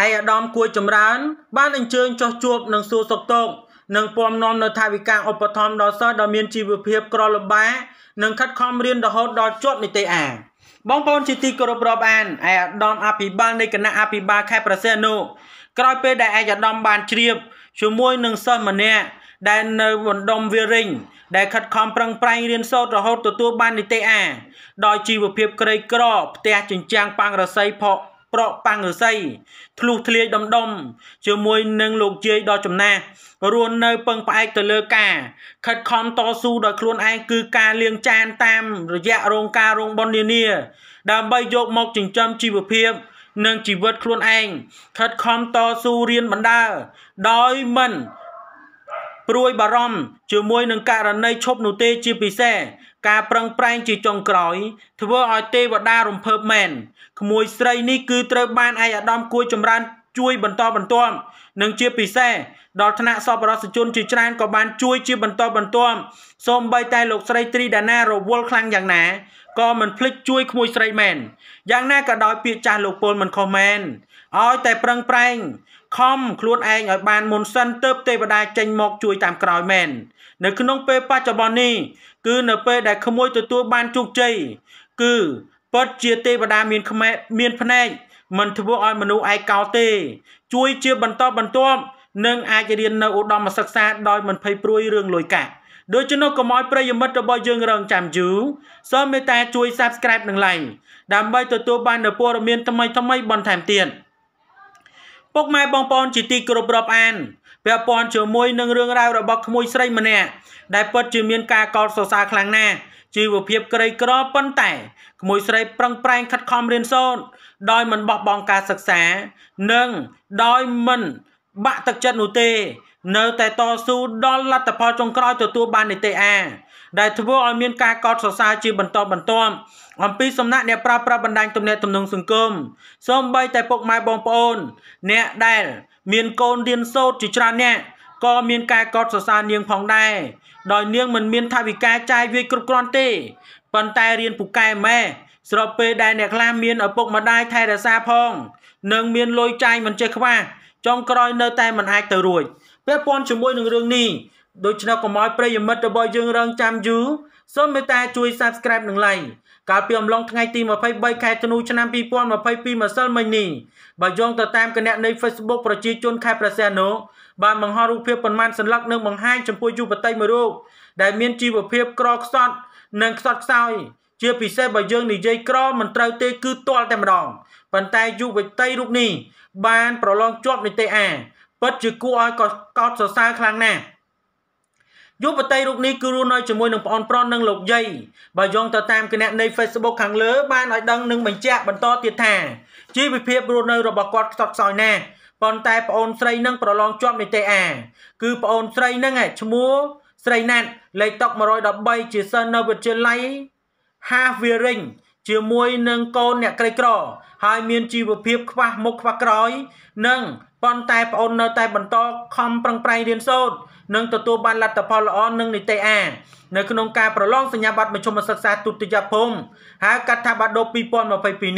ឯឧត្តមគួយចម្រើនបានអញ្ជើញចុះជួបនឹងសួរសុខទុក្ខនិងពំនាំនៅថាវិការឧបត្ថម្ភដល់សិស្សដែលមានជីវភាព ក្រលំបាកនិងខិតខំរៀនរហូតដល់ជាប់នីតិអា បងប្អូនជាទីគោរពរាប់អានឯឧត្តមអភិបាលនៃគណៈអភិបាលខេត្តប្រសិទ្ធនុក្រោយពេលដែលឯកឧត្តមបានជ្រាបជាមួយនឹងសិស្សម្នាក់ដែលនៅមណ្ឌលវារិញដែលខិតខំប្រឹងប្រែងរៀនសូត្ររហូតទទួល បាននីតិអាដោយជីវភាពក្រីក្រផ្ទះចិញ្ចាំងប៉ាំងរស័យផកប្រកប៉ាំងរស័យធ្លុះធ្លាយដំដំជាមួយនឹងលោកជ័យដ៏ចំណាស់រស់នៅពឹងផ្អែកទៅលើការខិតខំតស៊ូដោយខ្លួនឯងគឺការលាងចានតាមរយៈរោងការរោងបុណ្យនានា ដើម្បីយកមកចិញ្ចឹមជីវភាព និងជីវិតខ្លួនឯងខិតខំតស៊ូរៀនបណ្ដើដោយមិនព្រួយបារម្ភជាមួយនឹងករណីឈប់នោះទេជាពិសេសការប្រឹងប្រែងជាចុងក្រោយ ធ្វើឲ្យទេវតារំភើបមែនក្មួយស្រីនេះគឺត្រូវបានឯកឧត្តមគួយចម្រើនជួយបន្តបន្ទាប់និងជាពិសេសដល់ថ្នាក់សប្បុរសជនជាច្រើនក៏បានជួយជាបន្តបន្ទាប់សូម្បីតែលោកស្រីត្រីដាណារវល់ខ្លាំងយ៉ាងណាក៏មិនភ្លេចជួយក្មួយស្រីមែនយ៉ាងណាក៏ដោយពាក្យចាស់លោកពលមិនខុសមែនឲ្យតែប្រឹងប្រែងខំខ្លួនឯងឲ្យបានមុនសិនទៅទេវតាចេញមក ជួយតាមក្រោយមែននៅក្នុង ពេលបច្ចុប្បន្ននេះគឺនៅពេលដែលក្មួយទទួលបានជោគជ័យគឺពិតជាទេវតាមានខ្មែមានភ្នែកមិនធ្វើឲ្យមនុស្សឯកោទេ ជួយជា បន្តបន្ទាប់និងអាចរៀននៅឧត្តមសិក្សាដោយមិនភ័យព្រួយរឿងលុយកាក់ដូច្នោះកុំឲ្យប្រិយមិត្តរបស់យើងរងចាំយូរសូមមេត្តាជួយ Subscribe និង Like ដើម្បីទទួលបាននូវព័ត៌មានថ្មីៗបន្ថែមទៀត។ពុកម៉ែបងប្អូនជាទីគោរពរាប់អានពាក់ព័ន្ធជាមួយនឹងរឿងរ៉ាវរបស់ក្មួយស្រីម្នាក់ដែលពិតជាមានការកោតសរសើរខ្លាំងណាស់ជីវភាពក្រីក្រប៉ុន្តែក្មួយស្រីប្រឹងប្រែងខិតខំរៀនសូត្រដោយមិនបោះបង់ការសិក្សានិងដោយមិនបាក់ទឹកចិត្តនោះទេ នៅតែតស៊ូដល់លទ្ធផលចុងក្រោយទទួលបាននីតិអាដែលធ្វើឲ្យមានការកោតសរសើរជាបន្តបន្ទាប់អំពីសំណាក់អ្នកប្រើប្រាស់បណ្ដាញទំនាក់ទំនងសង្គមសូម្បីតែពុកម៉ែបងប្អូនអ្នកដែលមានកូនរៀនសូត្រជាច្រើនអ្នកក៏មានការកោតសរសើរនាងផងដែរដោយនាងមិនមានថាវិការចាយវាយគ្រប់គ្រាន់ទេប៉ុន្តែរៀនពូកែម៉ែស្របពេលដែលអ្នកខ្លះមានឪពុកម្ដាយថែរក្សាផងនិងមានលុយចាយមិនចេះខ្វះចុងក្រោយនៅតែមិនអាចទៅរួចពាក់ព័ន្ធជាមួយនឹងរឿងនេះដូច្នេះកុំឲ្យប្រិយមិត្តរបស់យើងរងចាំយូរសូមមេត្តា ជួយ Subscribe និង Like កាលពីអំឡុងថ្ងៃទី23ខែធ្នូឆ្នាំ2022ម្សិលមិញនេះបើយោងទៅតាមគណនី Facebook ប្រជាជនខេត្តព្រះសីហនុបានបង្ហោះរូបភាពប៉ុន្មានសន្លឹកនិងបង្ហាញចំពោះយុវតីមួយរូបដែលមានជីវភាពក្រខ្សត់និងខ្សត់ខ្សោយជា ពិសេសបើយើងនិយាយក្រមិនត្រូវទេ គឺទាល់តែម្ដងប៉ុន្តែយុវតីរូបនេះបាន ប្រឡងជាប់នីតិអាពិតជាគួរឲ្យកោតសរសើរខ្លាំងណាស់យុវតីរូបនេះគឺរស់នៅជាមួយនឹងប្អូនប្រុសនិងលោកយាយបើយោងទៅតាមគណនី Facebook ខាងលើបានឲ្យដឹងនិងបញ្ជាក់បន្តទៀតថាជីវភាពរស់នៅរបស់គាត់ខ្សត់ខ្សោយណាស់ប៉ុន្តែប្អូនស្រីនឹងប្រឡងជាប់នីតិអាគឺប្អូនស្រីនឹងឈ្មោះស្រីណាត់លេខតុ113ជាសិស្សនៅវិទ្យាល័យ Havering ជាមួយនឹងកូនអ្នកក្រីក្រ ហើយមានជីវភាពខ្វះមុខខ្វះក្រោយនិងប៉ុន្តែប្អូននៅតែបន្តខំប្រឹងប្រែងរៀនសូត្រនិងទទួលបានលទ្ធផលល្អនឹងនីតិអានៅក្នុងការប្រឡងសញ្ញាបត្រមធ្យមសិក្សាទុតិយភូមិហៅកាត់ថាបាដូ2022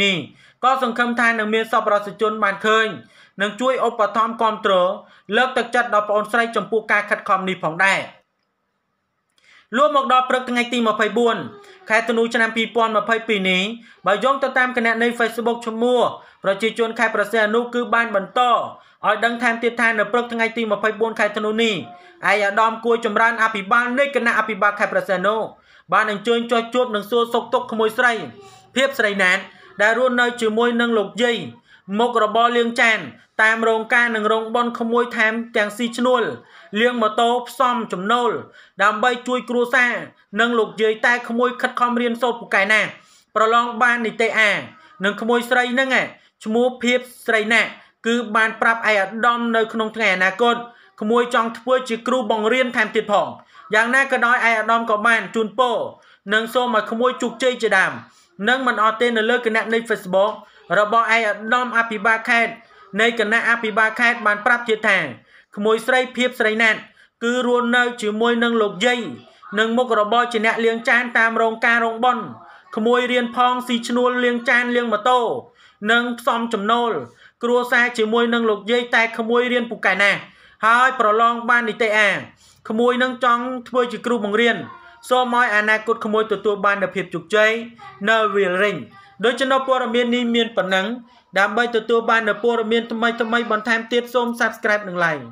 នេះក៏សង្ឃឹមថានឹងមានសប្បុរសជនបានឃើញ និងជួយឧបត្ថម្ភគ្រប់គ្រងលើកទឹកចិត្តដល់ប្អូនស្រីចំពោះការខិតខំនេះផងដែរ។លុះមកដល់ព្រឹកថ្ងៃទី24ខែធ្នូឆ្នាំ2022នេះបើយោងទៅតាមគណនី Facebook ឈ្មោះប្រជាជនខេត្តប្រសេអនុគឺបានបន្តឲ្យដឹងថែមទៀតថានៅព្រឹកថ្ងៃទី24ខែធ្នូនេះឯកឧត្តមគួយចម្រើនអភិបាលនៃគណៈអភិបាលខេត្តប្រសេអនុបានអញ្ជើញចុះជួបនឹងសួរសុខទុក្ខក្មួយស្រីភាពស្រីណែតដែលរស់នៅជាមួយនឹងលោកយាយមុខរបរលាងចានតាមរោងការនិងរោងបនក្មួយថែមទាំងស៊ីឈ្នួលលាងម៉ូតូផ្សំចំណូល ដើម្បីជួយគ្រួសារនិងលោកយាយតែក្មួយខិតខំរៀនសូត្រពូកែណាប្រឡងបាននីតិអានិងក្មួយស្រីហ្នឹងឈ្មោះភៀបស្រីណាគឺបានប្រាប់ឯអាដាមនៅក្នុងថ្ងៃអនាគតក្មួយចង់ធ្វើជាគ្រូបង្រៀនថែមទៀតផងយ៉ាងណាក៏ដោយឯអាដាមក៏បានជូនពរនិងសូមឲ្យក្មួយជោគជ័យជាដើមនិងមិនអត់ទេ នៅលើគណៈនៃ Facebook របស់ឯកឧត្តមអភិបាលខេត្តនៃគណៈអភិបាលខេត្តបានប្រាប់ទៀតថា ក្មួយស្រីភាពស្រីណាត់ គឺរស់នៅ ជាមួយនឹងលោកយាយនិងមុខរបរជាអ្នកលាងចាន តាមរោងការរោងបនក្មួយរៀនផងស៊ីឈ្នួលលាងចានលាងម៉ូតូនិងផ្សំចំណូលគ្រួសារជាមួយនឹងលោកយាយតែ ក្មួយរៀនពូកែណាស់ហើយប្រឡងបាននីតិអាក្មួយនឹងចង់ធ្វើជាគ្រូបង្រៀនសូមឲ្យអនាគតក្មួយទទួលបាននូវភាពជោគជ័យនៅ Real Ring ដូច្នោះព័ត៌មាននេះមានប៉ុណ្ណឹងដើម្បីទទួលបាននូវព័ត៌មានថ្មីៗបន្ថែមទៀតសូម Subscribe និង Like